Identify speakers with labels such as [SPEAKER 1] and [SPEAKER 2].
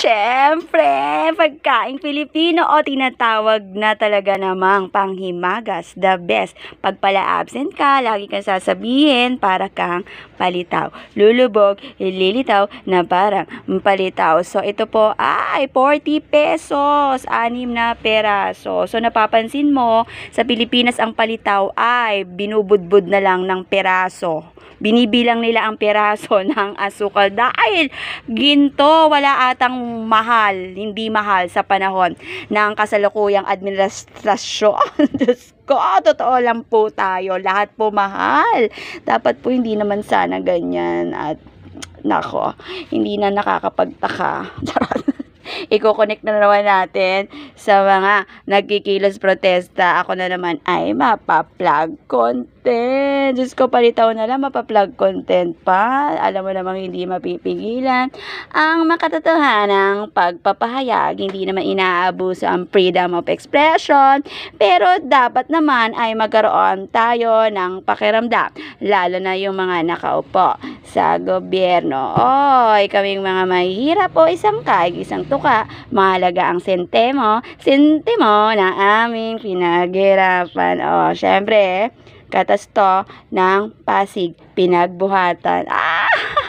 [SPEAKER 1] Siyempre, pagkain Pilipino o tinatawag na talaga namang panghimagas, the best. Pag pala absent ka, lagi kang sasabihin para kang palitaw. Lulubog, lilitaw na parang palitaw. So, ito po ay 40 pesos, anim na peraso. So, napapansin mo, sa Pilipinas ang palitaw ay binubudbud na lang ng peraso. Binibilang nila ang peraso ng asukal dahil ginto wala atang mahal, hindi mahal sa panahon ng kasalukuyang administrasyon. ko. Oh, totoo lang po tayo. Lahat po mahal. Dapat po hindi naman sana ganyan. At nako, hindi na nakakapagtaka. Charot. i-connect na naman natin sa mga nagkikilos protesta. Ako na naman ay mapaplag content. Diyos ko, palitaw na lang mapaplag content pa. Alam mo namang hindi mapipigilan. Ang makatotohanan ng pagpapahayag, hindi naman inaabuso ang freedom of expression. Pero dapat naman ay magkaroon tayo ng pakiramdam. Lalo na yung mga nakaupo sa gobyerno. Oy, kaming mga mahihirap o isang kaig, isang tuka, mahalaga ang sentemo, sentemo na aming pinaghirapan. O, syempre, katasto ng Pasig, pinagbuhatan. Ah!